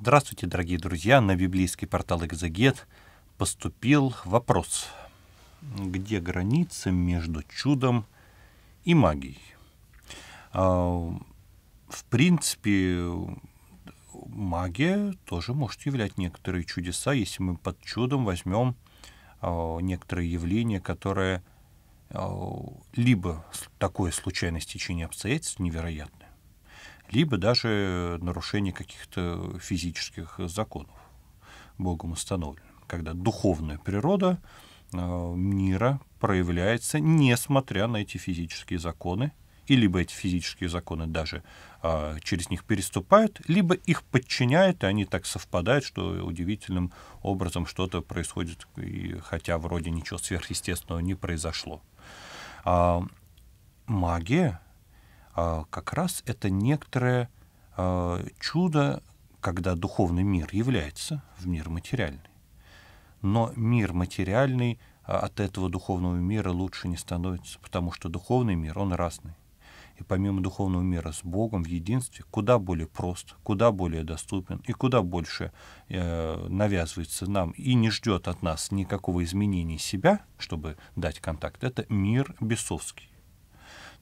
Здравствуйте, дорогие друзья! На библейский портал «Экзегет» поступил вопрос. Где граница между чудом и магией? А, в принципе, магия тоже может являть некоторые чудеса, если мы под чудом возьмем а, некоторые явления, которые а, либо такое случайное стечение обстоятельств невероятно, либо даже э, нарушение каких-то физических законов, Богом установленных, когда духовная природа э, мира проявляется, несмотря на эти физические законы, и либо эти физические законы даже а, через них переступают, либо их подчиняют, и они так совпадают, что удивительным образом что-то происходит, и, хотя вроде ничего сверхъестественного не произошло. А, магия а, как раз это некоторое а, чудо, когда духовный мир является в мир материальный. Но мир материальный а, от этого духовного мира лучше не становится, потому что духовный мир, он разный. И помимо духовного мира с Богом в единстве, куда более прост, куда более доступен и куда больше э, навязывается нам и не ждет от нас никакого изменения себя, чтобы дать контакт, это мир бесовский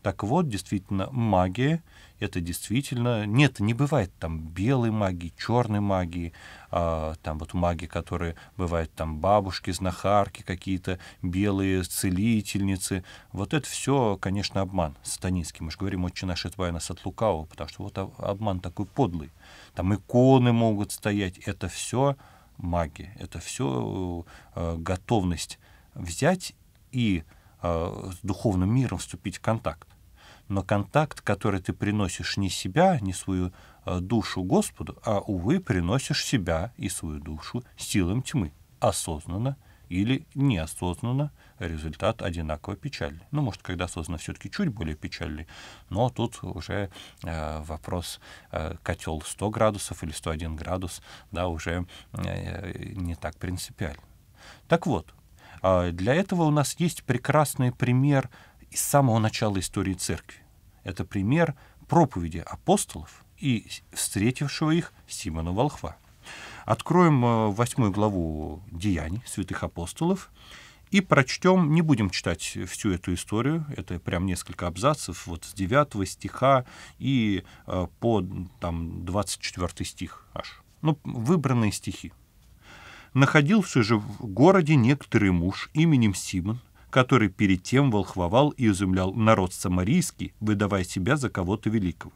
так вот, действительно, магия — это действительно... Нет, не бывает там белой магии, черной магии, а, там вот маги, которые бывают там бабушки, знахарки какие-то, белые целительницы. Вот это все, конечно, обман сатанинский. Мы же говорим, отче наш, это нас от лукавого, потому что вот обман такой подлый. Там иконы могут стоять. Это все магия, это все э, готовность взять и Э, с духовным миром вступить в контакт. Но контакт, который ты приносишь не себя, не свою э, душу Господу, а, увы, приносишь себя и свою душу силам тьмы, осознанно или неосознанно, результат одинаково печальный. Ну, может, когда осознанно все-таки чуть более печальный, но тут уже э, вопрос, э, котел 100 градусов или 101 градус, да, уже э, э, не так принципиально. Так вот, а для этого у нас есть прекрасный пример из самого начала истории церкви. Это пример проповеди апостолов и встретившего их Симона Волхва. Откроем э, восьмую главу «Деяний святых апостолов» и прочтем, не будем читать всю эту историю, это прям несколько абзацев, вот с 9 стиха и э, по там, 24 стих аж. Ну, выбранные стихи. Находился же в городе некоторый муж именем Симон, который перед тем волхвовал и изумлял народ самарийский, выдавая себя за кого-то великого.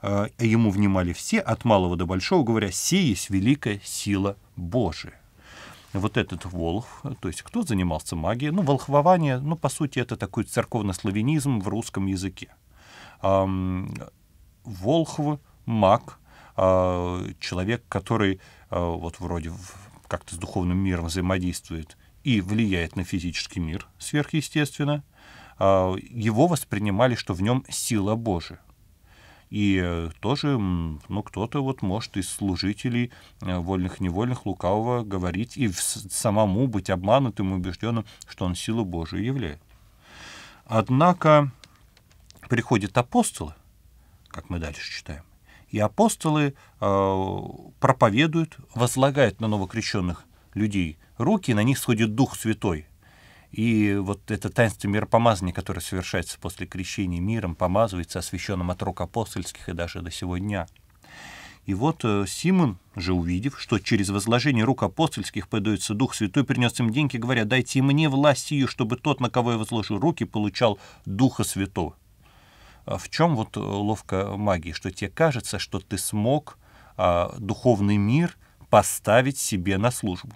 А, ему внимали все, от малого до большого, говоря, «Се есть великая сила Божия». Вот этот волх, то есть кто занимался магией, ну, волхвование, ну, по сути, это такой церковно-славянизм в русском языке. Волхв, маг — а, человек, который а, вот вроде как-то с духовным миром взаимодействует и влияет на физический мир сверхъестественно, а, его воспринимали, что в нем сила Божия. И э, тоже, ну, кто-то вот может из служителей э, вольных-невольных лукавого говорить и самому быть обманутым и убежденным, что он силу Божию являет. Однако приходят апостолы, как мы дальше читаем, и апостолы э, проповедуют, возлагают на новокрещенных людей руки, на них сходит Дух Святой. И вот это таинство миропомазания, которое совершается после крещения миром, помазывается, освященным от рук апостольских и даже до сего дня. И вот э, Симон же, увидев, что через возложение рук апостольских подается Дух Святой, принес им деньги, говоря, «Дайте мне власть ее, чтобы тот, на кого я возложу руки, получал Духа Святого». В чем вот э, ловка магии? Что тебе кажется, что ты смог а, духовный мир поставить себе на службу?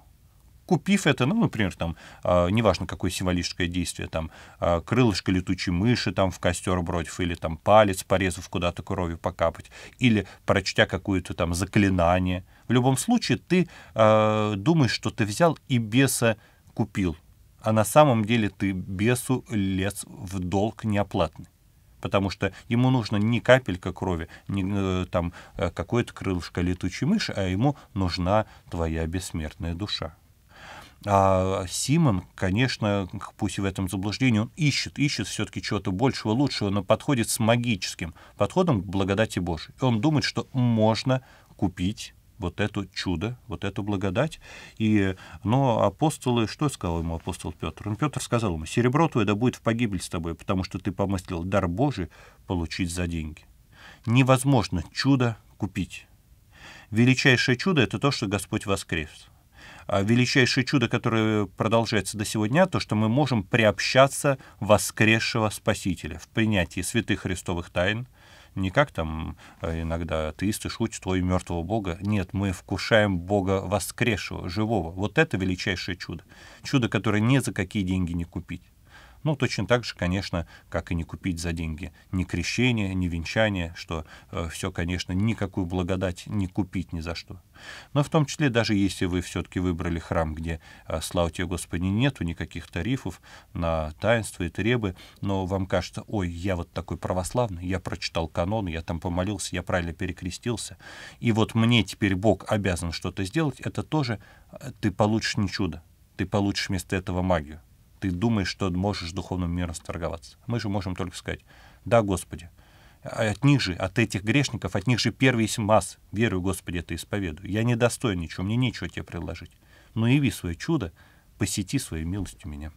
купив это, ну, например, там, э, неважно, какое символическое действие, там, э, крылышко летучей мыши там в костер бродив, или там палец, порезав куда-то кровью покапать, или прочтя какое-то там заклинание. В любом случае ты э, думаешь, что ты взял и беса купил, а на самом деле ты бесу лез в долг неоплатный потому что ему нужно не капелька крови, не э, там э, какое-то крылышко летучей мыши, а ему нужна твоя бессмертная душа. А Симон, конечно, пусть и в этом заблуждении, он ищет, ищет все-таки чего-то большего, лучшего, но подходит с магическим подходом к благодати Божьей. И он думает, что можно купить вот это чудо, вот эту благодать. И, но апостолы, что сказал ему апостол Петр? Он Петр сказал ему, серебро твое да будет в погибель с тобой, потому что ты помыслил дар Божий получить за деньги. Невозможно чудо купить. Величайшее чудо — это то, что Господь воскрес. А величайшее чудо, которое продолжается до сегодня, то, что мы можем приобщаться воскресшего Спасителя в принятии святых христовых тайн — не как там э, иногда атеисты шутят, твой мертвого Бога. Нет, мы вкушаем Бога воскресшего, живого. Вот это величайшее чудо. Чудо, которое ни за какие деньги не купить. Ну, точно так же, конечно, как и не купить за деньги ни крещение, ни венчание, что э, все, конечно, никакую благодать не купить ни за что. Но в том числе, даже если вы все-таки выбрали храм, где, э, слава тебе, Господи, нету никаких тарифов на таинства и требы, но вам кажется, ой, я вот такой православный, я прочитал канон, я там помолился, я правильно перекрестился, и вот мне теперь Бог обязан что-то сделать, это тоже э, ты получишь не чудо, ты получишь вместо этого магию ты думаешь, что можешь духовным миром сторговаться. Мы же можем только сказать, да, Господи, а от них же, от этих грешников, от них же первый масс. Верую, Господи, это исповедую. Я недостоин ничего, мне нечего тебе предложить. Но яви свое чудо, посети своей милостью меня.